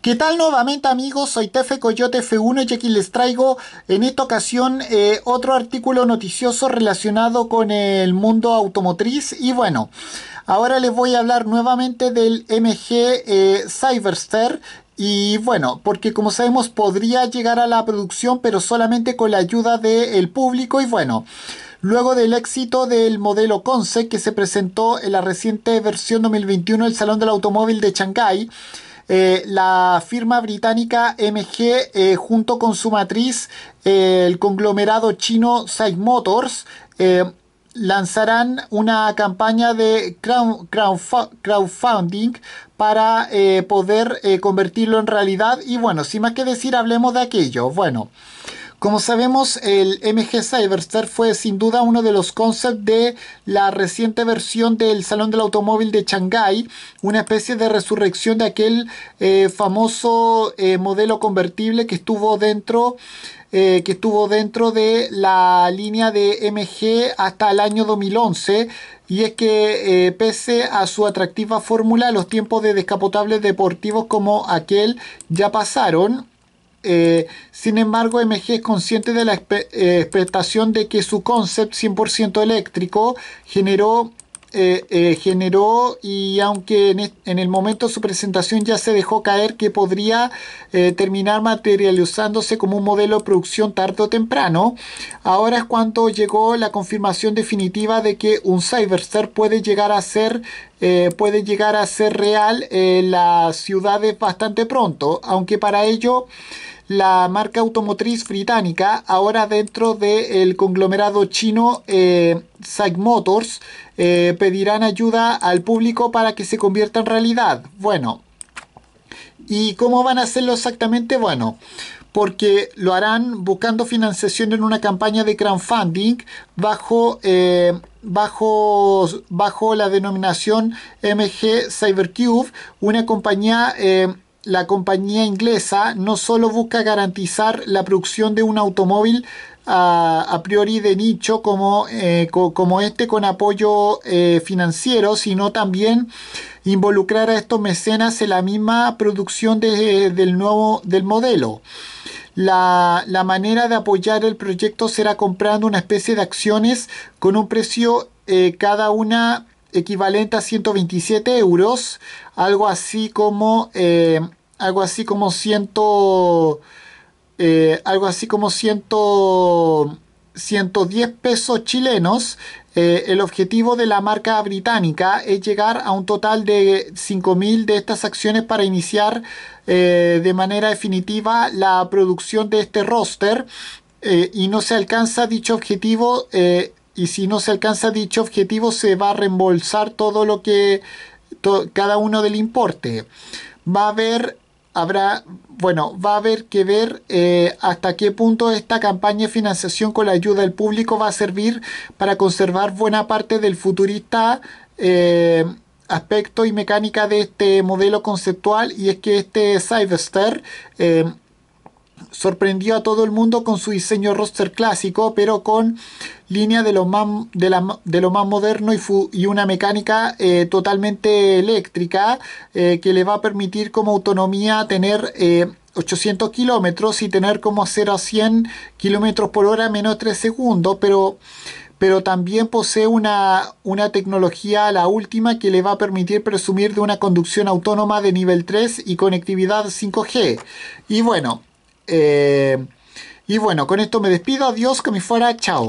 ¿Qué tal nuevamente amigos? Soy Tefe Coyote F1 y aquí les traigo en esta ocasión eh, otro artículo noticioso relacionado con el mundo automotriz y bueno, ahora les voy a hablar nuevamente del MG eh, Cyberster y bueno, porque como sabemos podría llegar a la producción pero solamente con la ayuda del público y bueno, luego del éxito del modelo Concept que se presentó en la reciente versión 2021 del Salón del Automóvil de Shanghái, eh, la firma británica MG eh, junto con su matriz, eh, el conglomerado chino Side Motors, lanzarán una campaña de crowdfunding para poder convertirlo en realidad. Y bueno, sin más que decir, hablemos de aquello. Bueno. Como sabemos, el MG Cyberster fue sin duda uno de los conceptos de la reciente versión del Salón del Automóvil de Shanghái, una especie de resurrección de aquel eh, famoso eh, modelo convertible que estuvo dentro eh, que estuvo dentro de la línea de MG hasta el año 2011 y es que pese a su atractiva fórmula los tiempos de descapotables deportivos como aquel ya pasaron eh, sin embargo, MG es consciente de la eh, expectación de que su concept 100% eléctrico generó, eh, generó y aunque en, el momento de su presentación ya se dejó caer que podría terminar materializándose como un modelo de producción tarde o temprano, ahora es cuando llegó la confirmación definitiva de que un Cyberster puede llegar a ser puede llegar a ser real en las ciudades bastante pronto, aunque para ello la marca automotriz británica, ahora dentro del conglomerado chino eh, Motors, eh, pedirán ayuda al público para que se convierta en realidad. Bueno, ¿y cómo van a hacerlo exactamente? Bueno, porque lo harán buscando financiación en una campaña de crowdfunding bajo, eh, bajo, bajo la denominación MG Cybercube, una compañía... Eh, la compañía inglesa no solo busca garantizar la producción de un automóvil ah, a, priori de nicho como, eh, como este con apoyo eh, financiero, sino también involucrar a estos mecenas en la misma producción del nuevo del modelo. La, manera de apoyar el proyecto será comprando una especie de acciones con un precio eh, cada una equivalente a 127 euros, algo así como eh, algo así como 100 eh, algo así como 110 pesos chilenos. Eh, el objetivo de la marca británica es llegar a un total de 5.000 de estas acciones para iniciar de manera definitiva la producción de este roster y no se alcanza dicho objetivo y si no se alcanza dicho objetivo se va a reembolsar todo lo que cada uno del importe va a haber habrá bueno va a haber que ver eh, hasta qué punto esta campaña de financiación con la ayuda del público va a servir para conservar buena parte del futurista eh, aspecto y mecánica de este modelo conceptual y es que este Cyberster eh, sorprendió a todo el mundo con su diseño roster clásico pero con línea de lo más, de, lo más moderno y, una mecánica eh, totalmente eléctrica eh, que le va a permitir como autonomía tener... 800 eh, kilómetros y tener como 0 a 100 kilómetros por hora menos 3 segundos, pero pero también posee una, una tecnología, la última, que le va a permitir presumir de una conducción autónoma de nivel 3 y conectividad 5G. Y bueno, y bueno, con esto me despido, adiós, que me fuera, chao.